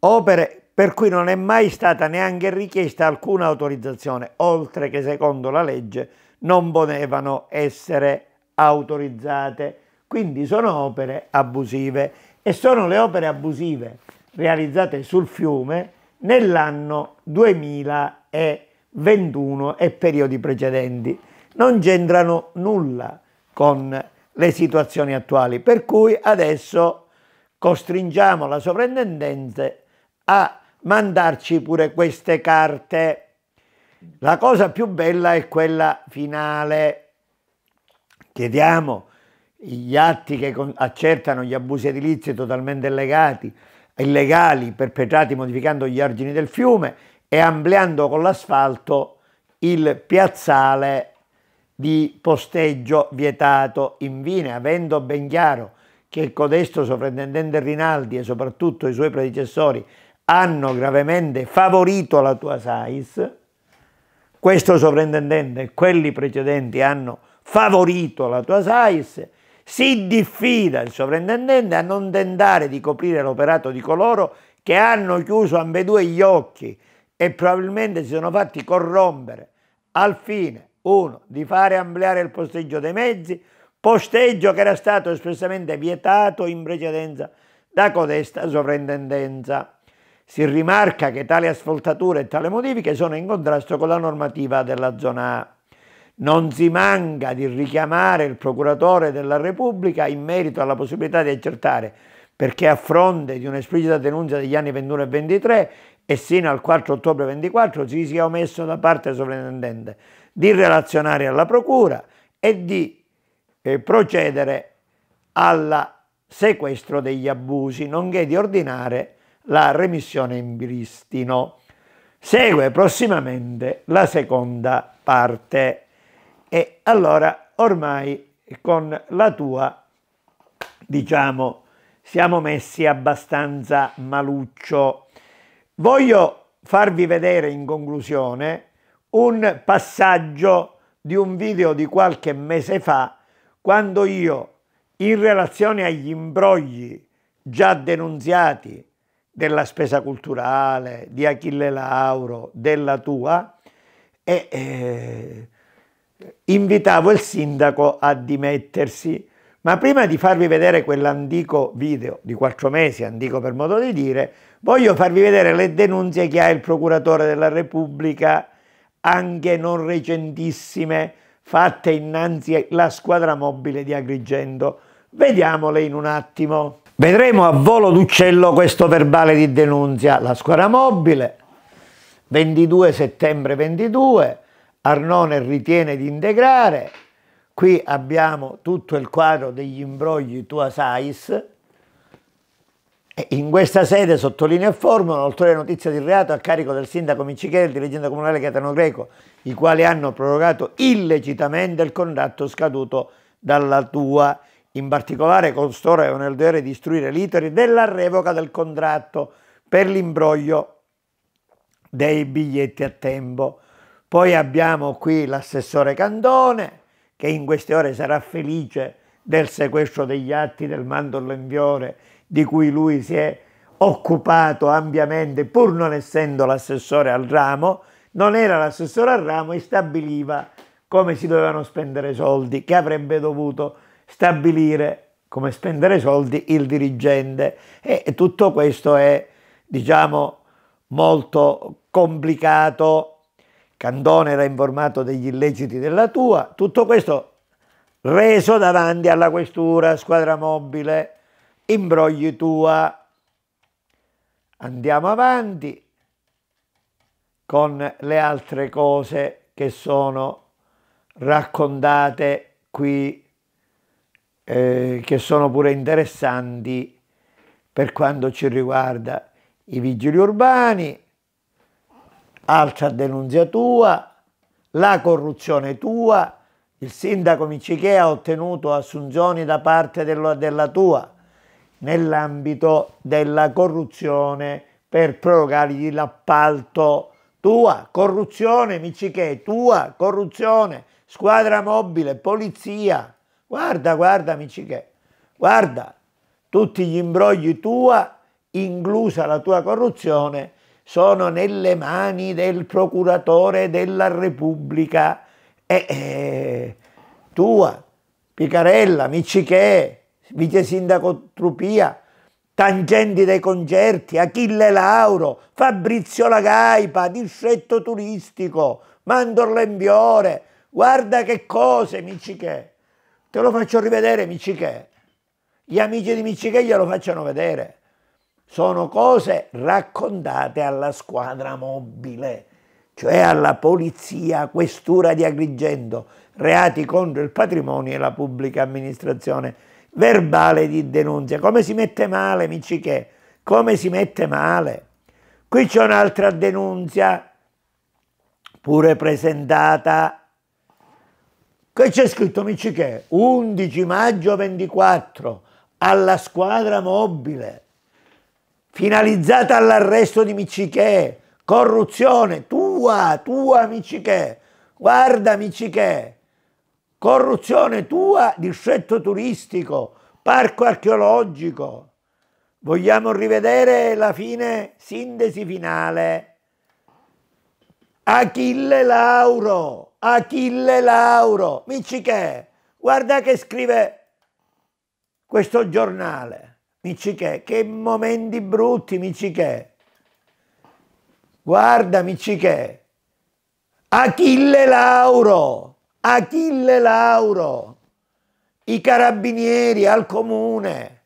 A: opere per cui non è mai stata neanche richiesta alcuna autorizzazione, oltre che secondo la legge non potevano essere autorizzate quindi sono opere abusive e sono le opere abusive realizzate sul fiume nell'anno 2021 e periodi precedenti. Non c'entrano nulla con le situazioni attuali, per cui adesso costringiamo la sovrintendenza a mandarci pure queste carte. La cosa più bella è quella finale. Chiediamo gli atti che accertano gli abusi edilizi totalmente legati, illegali perpetrati modificando gli argini del fiume e ampliando con l'asfalto il piazzale di posteggio vietato. Infine, avendo ben chiaro che il codesto sovrintendente Rinaldi e soprattutto i suoi predecessori hanno gravemente favorito la tua SAIS, questo sovrintendente e quelli precedenti hanno favorito la tua SAIS si diffida il sovrintendente a non tentare di coprire l'operato di coloro che hanno chiuso ambedue gli occhi e probabilmente si sono fatti corrompere al fine, uno, di fare ampliare il posteggio dei mezzi, posteggio che era stato espressamente vietato in precedenza da codesta sovrintendenza. Si rimarca che tali asfaltature e tali modifiche sono in contrasto con la normativa della zona A non si manca di richiamare il procuratore della Repubblica in merito alla possibilità di accertare perché a fronte di un'esplicita denuncia degli anni 21 e 23 e sino al 4 ottobre 24 si sia omesso da parte del sovrintendente di relazionare alla procura e di eh, procedere al sequestro degli abusi, nonché di ordinare la remissione in bristino. Segue prossimamente la seconda parte e allora ormai con la tua, diciamo, siamo messi abbastanza maluccio. Voglio farvi vedere in conclusione un passaggio di un video di qualche mese fa quando io, in relazione agli imbrogli già denunziati della spesa culturale, di Achille Lauro, della tua, e, eh, invitavo il sindaco a dimettersi, ma prima di farvi vedere quell'antico video di quattro mesi, antico per modo di dire, voglio farvi vedere le denunzie che ha il procuratore della Repubblica, anche non recentissime, fatte innanzi alla squadra mobile di Agrigento. Vediamole in un attimo. Vedremo a volo d'uccello questo verbale di denunzia. La squadra mobile, 22 settembre 22, Arnone ritiene di integrare, qui abbiamo tutto il quadro degli imbrogli tua sais, in questa sede sottolinea e formula ulteriore notizia di reato a carico del sindaco Micichelli, dirigente comunale Catano Greco, i quali hanno prorogato illecitamente il contratto scaduto dalla tua. In particolare costoro avevano il dovere di istruire l'iteri della revoca del contratto per l'imbroglio dei biglietti a tempo. Poi abbiamo qui l'assessore Candone, che in queste ore sarà felice del sequestro degli atti del mandorlo in fiore di cui lui si è occupato ampiamente pur non essendo l'assessore al ramo, non era l'assessore al ramo e stabiliva come si dovevano spendere soldi, che avrebbe dovuto stabilire come spendere soldi il dirigente e tutto questo è diciamo molto complicato Candone era informato degli illeciti della tua, tutto questo reso davanti alla questura, squadra mobile, imbrogli tua. Andiamo avanti con le altre cose che sono raccontate qui, eh, che sono pure interessanti per quanto ci riguarda i vigili urbani, altra denunzia tua, la corruzione tua, il sindaco Micichè ha ottenuto assunzioni da parte dello, della tua nell'ambito della corruzione per prorogargli l'appalto. Tua corruzione, Micichè, tua corruzione, squadra mobile, polizia. Guarda, guarda, Micichè, guarda tutti gli imbrogli tua, inclusa la tua corruzione, sono nelle mani del procuratore della Repubblica. E, eh, e, eh, tua, Picarella, Micicè, vice sindaco Trupia, Tangenti dei concerti, Achille Lauro, Fabrizio Lagaipa, distretto turistico, Mandorla Mandor Lembiore, guarda che cose Micicè. te lo faccio rivedere Micicè. gli amici di Micicè glielo facciano vedere sono cose raccontate alla squadra mobile, cioè alla polizia, questura di Agrigento, reati contro il patrimonio e la pubblica amministrazione, verbale di denunzia. Come si mette male, Micichè? Come si mette male? Qui c'è un'altra denunzia, pure presentata. Qui c'è scritto, Micichè, 11 maggio 24, alla squadra mobile finalizzata all'arresto di Miccichè, corruzione tua, tua Miccichè, guarda Miccichè, corruzione tua, distretto turistico, parco archeologico. Vogliamo rivedere la fine, sintesi finale. Achille Lauro, Achille Lauro, Miccichè, guarda che scrive questo giornale. Michichè, che momenti brutti, Michichè. Guarda, Michichè. Achille Lauro, Achille Lauro. I carabinieri al comune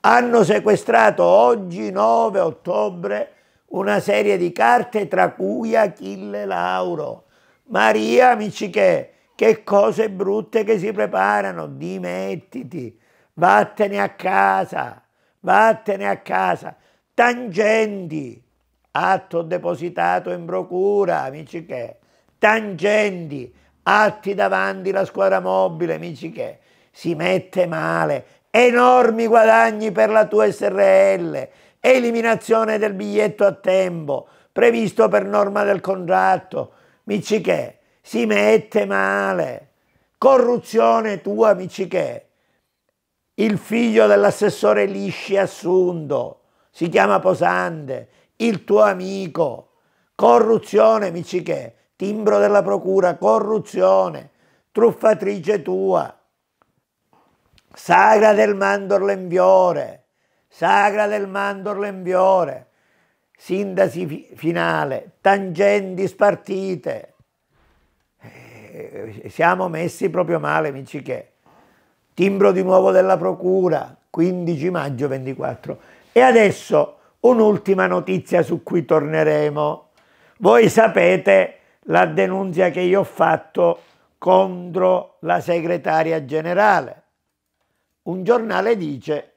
A: hanno sequestrato oggi, 9 ottobre, una serie di carte, tra cui Achille Lauro. Maria, Michichè, che cose brutte che si preparano, dimettiti vattene a casa, vattene a casa. Tangenti, atto depositato in procura, amici che. Tangenti, atti davanti la squadra mobile, amici che. Si mette male, enormi guadagni per la tua SRL, eliminazione del biglietto a tempo, previsto per norma del contratto, amici che. Si mette male, corruzione tua, amici che il figlio dell'assessore Lisci Assunto, si chiama Posante, il tuo amico, corruzione, amici che, timbro della procura, corruzione, truffatrice tua, sagra del mandorlo in viore, sagra del mandorlo in viore, sintesi finale, tangenti spartite, eh, siamo messi proprio male, amici che timbro di nuovo della Procura, 15 maggio 24. E adesso un'ultima notizia su cui torneremo. Voi sapete la denuncia che io ho fatto contro la segretaria generale. Un giornale dice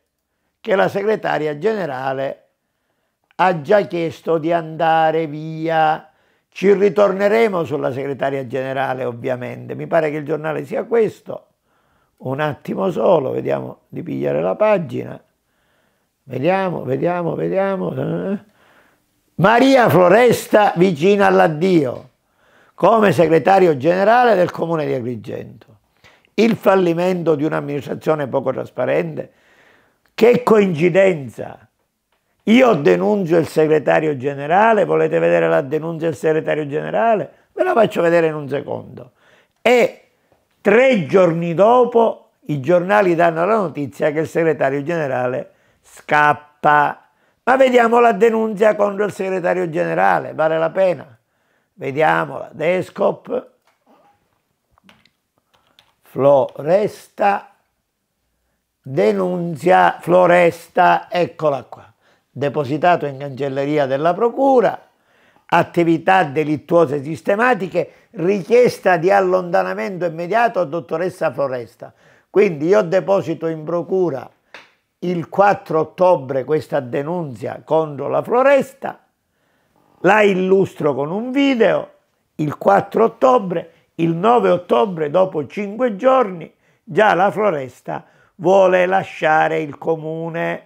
A: che la segretaria generale ha già chiesto di andare via. Ci ritorneremo sulla segretaria generale ovviamente, mi pare che il giornale sia questo un attimo solo, vediamo di pigliare la pagina, vediamo, vediamo, vediamo. Maria Floresta vicina all'addio come segretario generale del comune di Agrigento. Il fallimento di un'amministrazione poco trasparente, che coincidenza! Io denuncio il segretario generale, volete vedere la denuncia del segretario generale? Ve la faccio vedere in un secondo. È Tre giorni dopo i giornali danno la notizia che il segretario generale scappa. Ma vediamo la denuncia contro il segretario generale, vale la pena. Vediamola. Descop, Floresta, denuncia Floresta, eccola qua, depositato in cancelleria della procura attività delittuose sistematiche, richiesta di allontanamento immediato a dottoressa Floresta. Quindi io deposito in procura il 4 ottobre questa denunzia contro la Floresta, la illustro con un video, il 4 ottobre, il 9 ottobre dopo 5 giorni già la Floresta vuole lasciare il comune,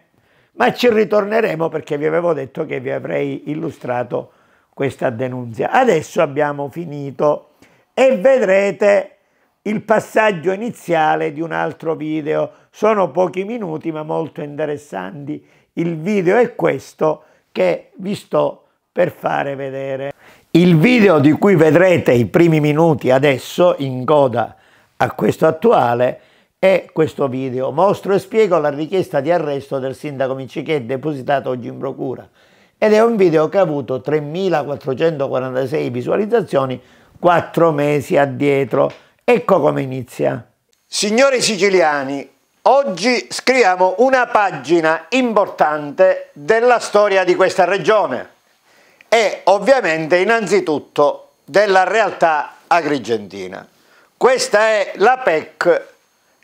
A: ma ci ritorneremo perché vi avevo detto che vi avrei illustrato questa denunzia. Adesso abbiamo finito e vedrete il passaggio iniziale di un altro video. Sono pochi minuti ma molto interessanti. Il video è questo che vi sto per fare vedere. Il video di cui vedrete i primi minuti adesso in coda a questo attuale è questo video. Mostro e spiego la richiesta di arresto del sindaco Micichet depositata oggi in procura ed è un video che ha avuto 3.446 visualizzazioni quattro mesi addietro. Ecco come inizia. Signori siciliani, oggi scriviamo una pagina importante della storia di questa regione e ovviamente innanzitutto della realtà agrigentina. Questa è la PEC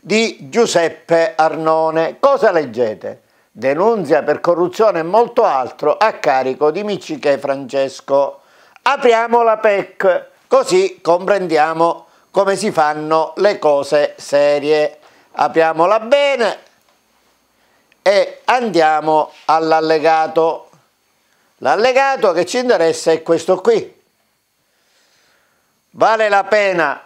A: di Giuseppe Arnone. Cosa leggete? denunzia per corruzione e molto altro a carico di Miciche Francesco. Apriamo la PEC, così comprendiamo come si fanno le cose serie. Apriamola bene e andiamo all'allegato. L'allegato che ci interessa è questo qui. Vale la pena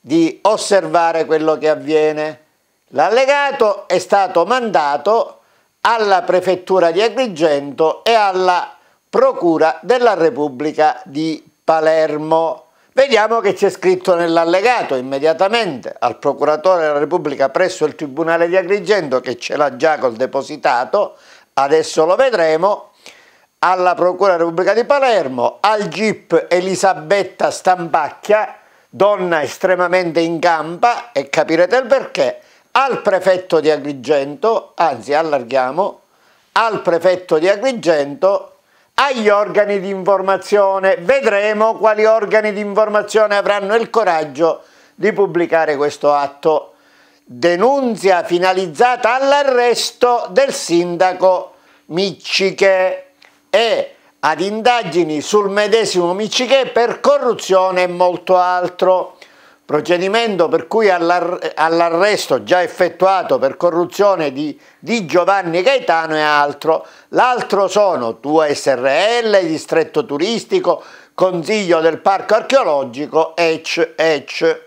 A: di osservare quello che avviene. L'allegato è stato mandato alla Prefettura di Agrigento e alla Procura della Repubblica di Palermo. Vediamo che c'è scritto nell'allegato immediatamente al procuratore della Repubblica presso il Tribunale di Agrigento che ce l'ha già col depositato, adesso lo vedremo, alla Procura della Repubblica di Palermo, al GIP Elisabetta Stampacchia, donna estremamente in gamba e capirete il perché, al prefetto di Agrigento, anzi allarghiamo, al prefetto di Agrigento agli organi di informazione. Vedremo quali organi di informazione avranno il coraggio di pubblicare questo atto. Denunzia finalizzata all'arresto del sindaco Micciche e ad indagini sul medesimo Micciche per corruzione e molto altro procedimento per cui all'arresto già effettuato per corruzione di, di Giovanni Gaetano e altro. L'altro sono Tua SRL, Distretto Turistico, Consiglio del Parco Archeologico, ecc. ecc.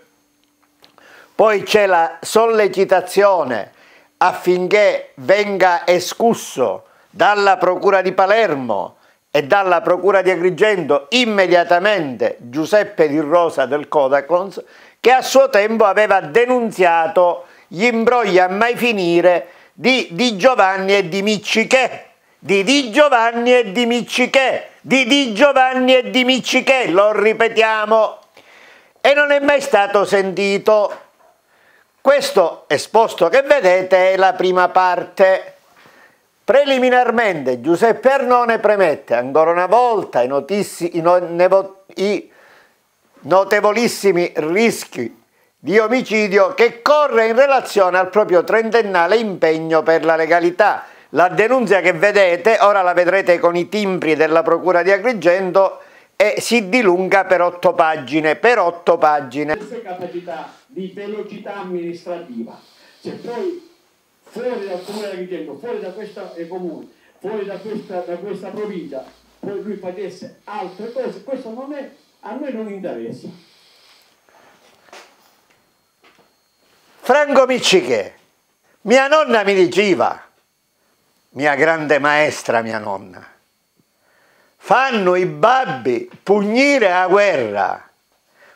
A: Poi c'è la sollecitazione affinché venga escusso dalla Procura di Palermo e dalla Procura di Agrigento immediatamente Giuseppe Di Rosa del Codacons che a suo tempo aveva denunziato gli imbrogli a mai finire di Di Giovanni e di Miccichè, di Di Giovanni e di Miccichè, di Di Giovanni e di Miccichè, lo ripetiamo, e non è mai stato sentito. Questo esposto che vedete è la prima parte. Preliminarmente Giuseppe Arnone premette ancora una volta i, notizi, i, no, nevo, i notevolissimi rischi di omicidio che corre in relazione al proprio trentennale impegno per la legalità. La denuncia che vedete, ora la vedrete con i timbri della Procura di Agrigento, e si dilunga per otto pagine, per otto pagine. Questa capacità di velocità amministrativa, se cioè, poi fuori dal comune di Agrigento, fuori da questo eh, comune, fuori da questa, da questa provincia, poi lui facesse altre cose, questo non è a noi non interessa. Franco Micciche, mia nonna mi diceva, mia grande maestra, mia nonna, fanno i babbi pugnire la guerra,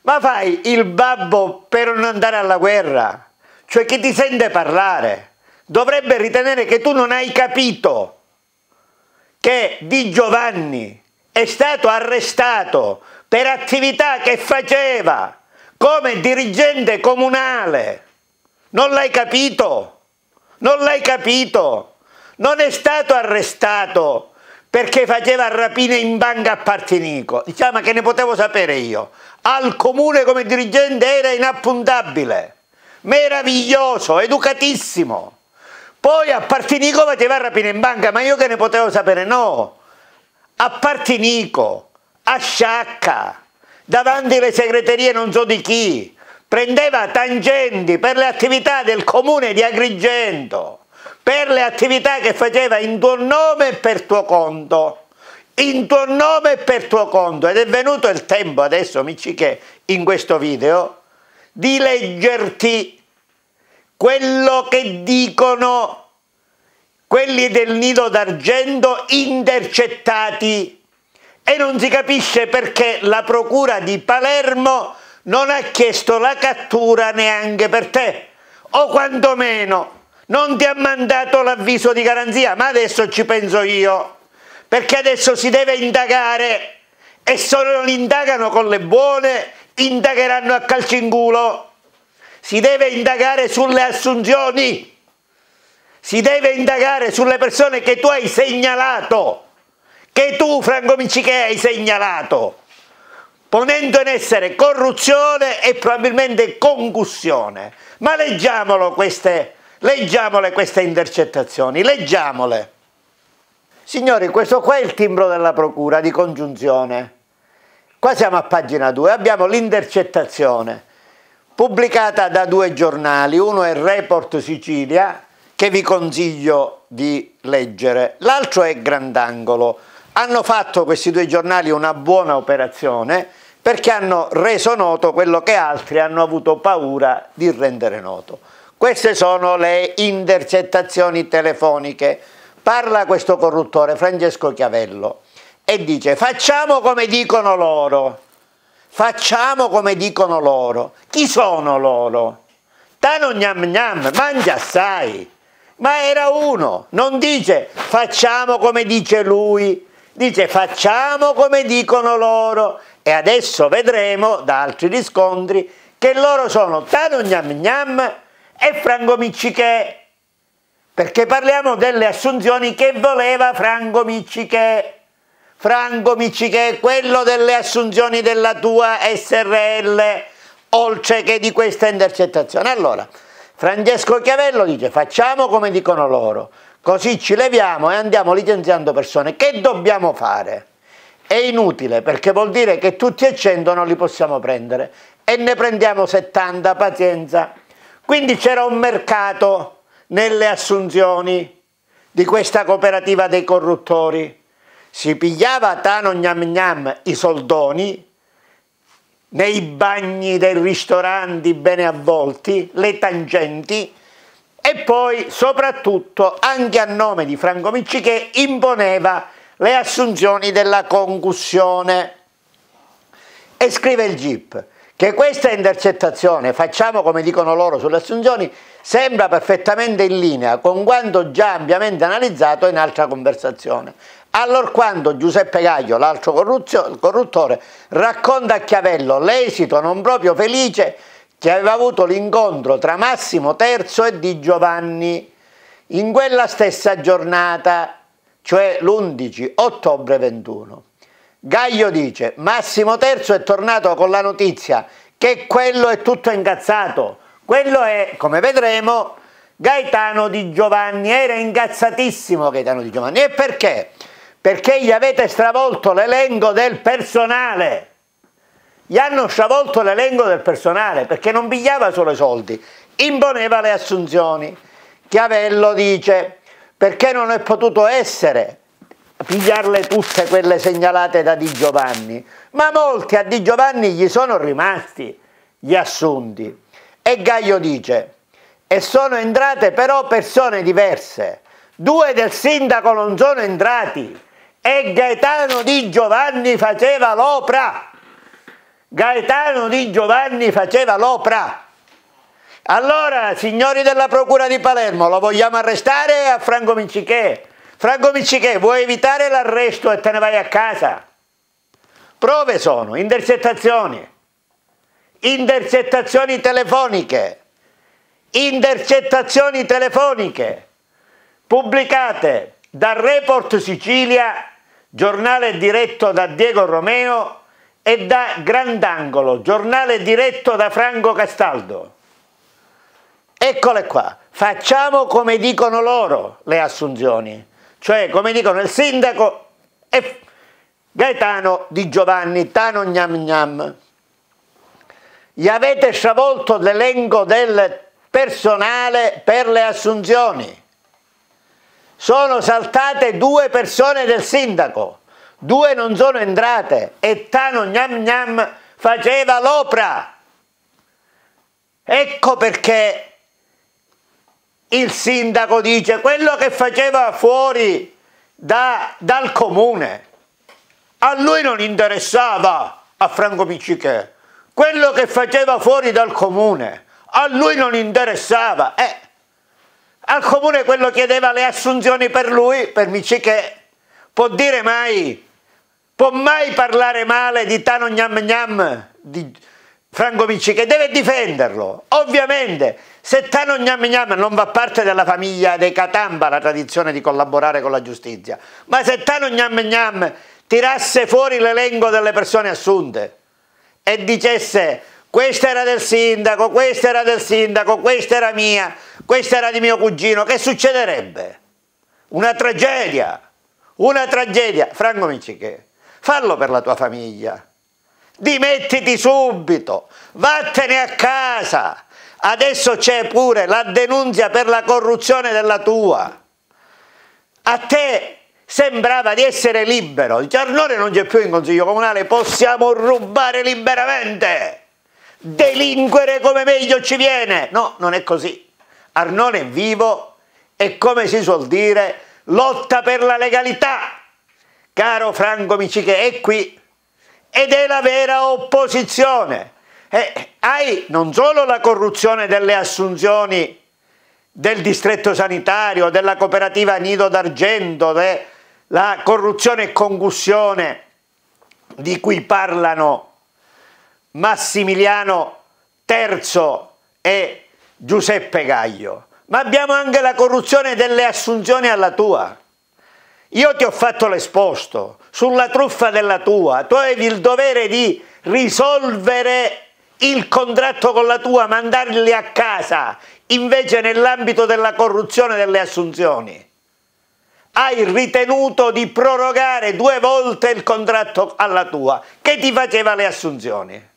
A: ma fai il babbo per non andare alla guerra, cioè chi ti sente parlare dovrebbe ritenere che tu non hai capito che Di Giovanni è stato arrestato per attività che faceva come dirigente comunale. Non l'hai capito? Non l'hai capito? Non è stato arrestato perché faceva rapine in banca a Partinico. Diciamo che ne potevo sapere io. Al comune come dirigente era inappuntabile, meraviglioso, educatissimo. Poi a Partinico faceva rapine in banca, ma io che ne potevo sapere? No, a Partinico a sciacca, davanti alle segreterie non so di chi, prendeva tangenti per le attività del comune di Agrigento, per le attività che faceva in tuo nome e per tuo conto, in tuo nome e per tuo conto. Ed è venuto il tempo adesso, amici, che in questo video, di leggerti quello che dicono quelli del nido d'argento intercettati e non si capisce perché la procura di Palermo non ha chiesto la cattura neanche per te o quantomeno non ti ha mandato l'avviso di garanzia, ma adesso ci penso io, perché adesso si deve indagare e se non indagano con le buone, indagheranno a calcingulo. Si deve indagare sulle assunzioni, si deve indagare sulle persone che tu hai segnalato che tu, Franco Miciche, hai segnalato, ponendo in essere corruzione e probabilmente concussione. Ma leggiamolo queste, leggiamole queste intercettazioni, leggiamole. Signori, questo qua è il timbro della procura di congiunzione. Qua siamo a pagina 2, abbiamo l'intercettazione pubblicata da due giornali, uno è Report Sicilia, che vi consiglio di leggere, l'altro è Grandangolo hanno fatto questi due giornali una buona operazione perché hanno reso noto quello che altri hanno avuto paura di rendere noto. Queste sono le intercettazioni telefoniche. Parla questo corruttore Francesco Chiavello e dice facciamo come dicono loro, facciamo come dicono loro. Chi sono loro? Tano gnam gnam, mangia assai. Ma era uno, non dice facciamo come dice lui, Dice facciamo come dicono loro e adesso vedremo da altri riscontri che loro sono Tano Gnam Gnam e Franco Miccichè perché parliamo delle assunzioni che voleva Franco Miccichè. Franco Miccichè è quello delle assunzioni della tua SRL, oltre che di questa intercettazione. Allora, Francesco Chiavello dice facciamo come dicono loro, Così ci leviamo e andiamo licenziando persone. Che dobbiamo fare? È inutile perché vuol dire che tutti e 100 non li possiamo prendere e ne prendiamo 70, pazienza. Quindi c'era un mercato nelle assunzioni di questa cooperativa dei corruttori. Si pigliava tano gnam gnam i soldoni nei bagni dei ristoranti bene avvolti, le tangenti, e poi soprattutto anche a nome di Franco Micci che imponeva le assunzioni della concussione. E scrive il GIP che questa intercettazione, facciamo come dicono loro sulle assunzioni, sembra perfettamente in linea con quanto già ampiamente analizzato in altra conversazione. Allora quando Giuseppe Gaglio, l'altro corruttore, racconta a Chiavello l'esito non proprio felice che aveva avuto l'incontro tra Massimo III e Di Giovanni in quella stessa giornata, cioè l'11 ottobre 21. Gaio dice Massimo III è tornato con la notizia che quello è tutto incazzato, quello è, come vedremo, Gaetano di Giovanni, era incazzatissimo Gaetano di Giovanni, e perché? Perché gli avete stravolto l'elenco del personale, gli hanno sciavolto l'elenco del personale perché non pigliava solo i soldi, imponeva le assunzioni. Chiavello dice perché non è potuto essere pigliarle tutte quelle segnalate da Di Giovanni, ma molti a Di Giovanni gli sono rimasti gli assunti. E Gaio dice, e sono entrate però persone diverse, due del sindaco non sono entrati e Gaetano Di Giovanni faceva l'opera. Gaetano di Giovanni faceva l'opera. Allora, signori della Procura di Palermo, lo vogliamo arrestare a Franco Mincichè? Franco Mincichè, vuoi evitare l'arresto e te ne vai a casa? Prove sono, intercettazioni, intercettazioni telefoniche, intercettazioni telefoniche pubblicate da Report Sicilia, giornale diretto da Diego Romeo, e da Grandangolo, giornale diretto da Franco Castaldo. Eccole qua, facciamo come dicono loro le assunzioni, cioè come dicono il sindaco e Gaetano Di Giovanni, Tano Gnam Gnam. Gli avete sciavolto l'elenco del personale per le assunzioni. Sono saltate due persone del sindaco due non sono entrate e Tano gnam gnam faceva l'opera. Ecco perché il sindaco dice quello che faceva fuori da, dal comune a lui non interessava a Franco Piccichè quello che faceva fuori dal comune a lui non interessava eh, al comune quello chiedeva le assunzioni per lui per Miccichè può dire mai può mai parlare male di Tano Gnam Gnam, di Franco Micci, che deve difenderlo. Ovviamente, se Tano Gnam Gnam non fa parte della famiglia dei Catamba, la tradizione di collaborare con la giustizia, ma se Tano Gnam Gnam tirasse fuori l'elenco delle persone assunte e dicesse questa era del sindaco, questa era del sindaco, questa era mia, questa era di mio cugino, che succederebbe? Una tragedia, una tragedia. Franco Micci fallo per la tua famiglia. Dimettiti subito, vattene a casa. Adesso c'è pure la denunzia per la corruzione della tua. A te sembrava di essere libero. Giarnone non c'è più in Consiglio Comunale, possiamo rubare liberamente, delinquere come meglio ci viene. No, non è così. Arnone è vivo e come si suol dire, lotta per la legalità. Caro Franco Miciche, è qui ed è la vera opposizione. Eh, hai non solo la corruzione delle assunzioni del distretto sanitario, della cooperativa Nido d'Argento, eh, la corruzione e concussione di cui parlano Massimiliano III e Giuseppe Gaglio, ma abbiamo anche la corruzione delle assunzioni alla tua. Io ti ho fatto l'esposto sulla truffa della tua, tu avevi il dovere di risolvere il contratto con la tua, mandarli a casa, invece nell'ambito della corruzione delle assunzioni. Hai ritenuto di prorogare due volte il contratto alla tua, che ti faceva le assunzioni.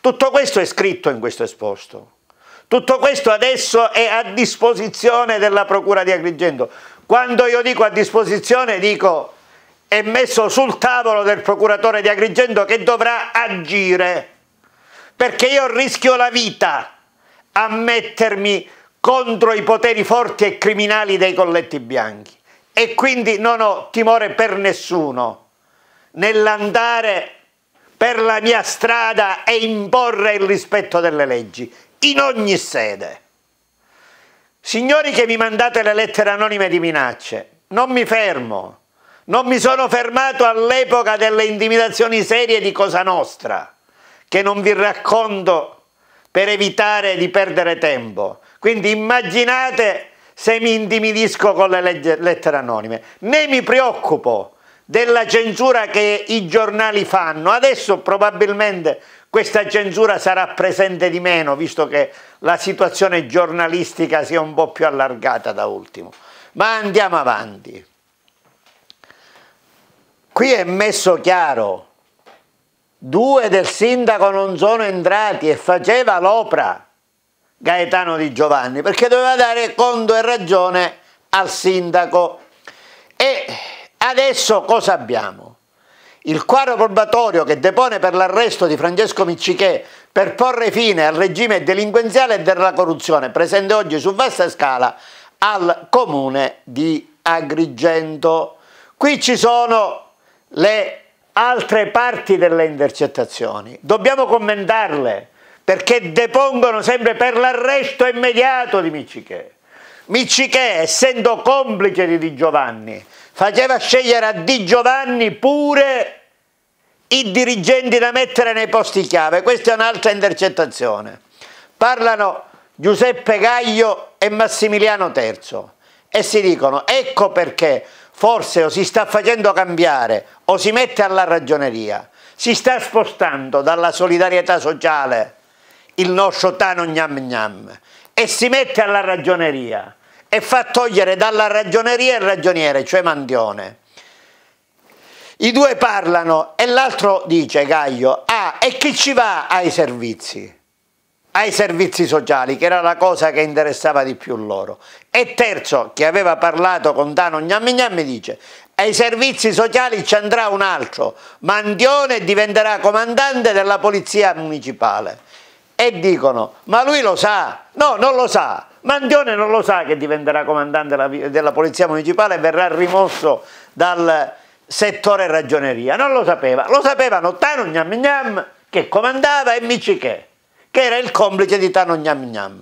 A: Tutto questo è scritto in questo esposto. Tutto questo adesso è a disposizione della Procura di Agrigento. Quando io dico a disposizione, dico è messo sul tavolo del procuratore di Agrigento che dovrà agire, perché io rischio la vita a mettermi contro i poteri forti e criminali dei colletti bianchi e quindi non ho timore per nessuno nell'andare per la mia strada e imporre il rispetto delle leggi in ogni sede. Signori che mi mandate le lettere anonime di minacce, non mi fermo, non mi sono fermato all'epoca delle intimidazioni serie di Cosa Nostra, che non vi racconto per evitare di perdere tempo. Quindi immaginate se mi intimidisco con le lettere anonime, né mi preoccupo della censura che i giornali fanno. Adesso probabilmente questa censura sarà presente di meno, visto che la situazione giornalistica si è un po' più allargata da ultimo. Ma andiamo avanti. Qui è messo chiaro, due del sindaco non sono entrati e faceva l'opera Gaetano di Giovanni, perché doveva dare conto e ragione al sindaco. E adesso cosa abbiamo? Il quadro probatorio che depone per l'arresto di Francesco Miccichè per porre fine al regime delinquenziale e della corruzione presente oggi su vasta scala al comune di Agrigento. Qui ci sono le altre parti delle intercettazioni, dobbiamo commentarle perché depongono sempre per l'arresto immediato di Miccichè. Miccichè, essendo complice di Di Giovanni, faceva scegliere a Di Giovanni pure i dirigenti da mettere nei posti chiave, questa è un'altra intercettazione. Parlano Giuseppe Gaglio e Massimiliano III e si dicono ecco perché forse o si sta facendo cambiare o si mette alla ragioneria, si sta spostando dalla solidarietà sociale il nostro tano gnam gnam e si mette alla ragioneria e fa togliere dalla ragioneria il ragioniere, cioè Mandione. I due parlano e l'altro dice, Gaio, ah, e chi ci va ai servizi? Ai servizi sociali, che era la cosa che interessava di più loro. E terzo, che aveva parlato con Dano Gnammi Gnammi, dice, ai servizi sociali ci andrà un altro, Mandione diventerà comandante della polizia municipale. E dicono, ma lui lo sa? No, non lo sa Mandione non lo sa che diventerà comandante della, della Polizia Municipale e verrà rimosso dal settore ragioneria, non lo sapeva, lo sapevano Tano Gnam Gnam che comandava e Michiche, che era il complice di Tano Gnam Gnam.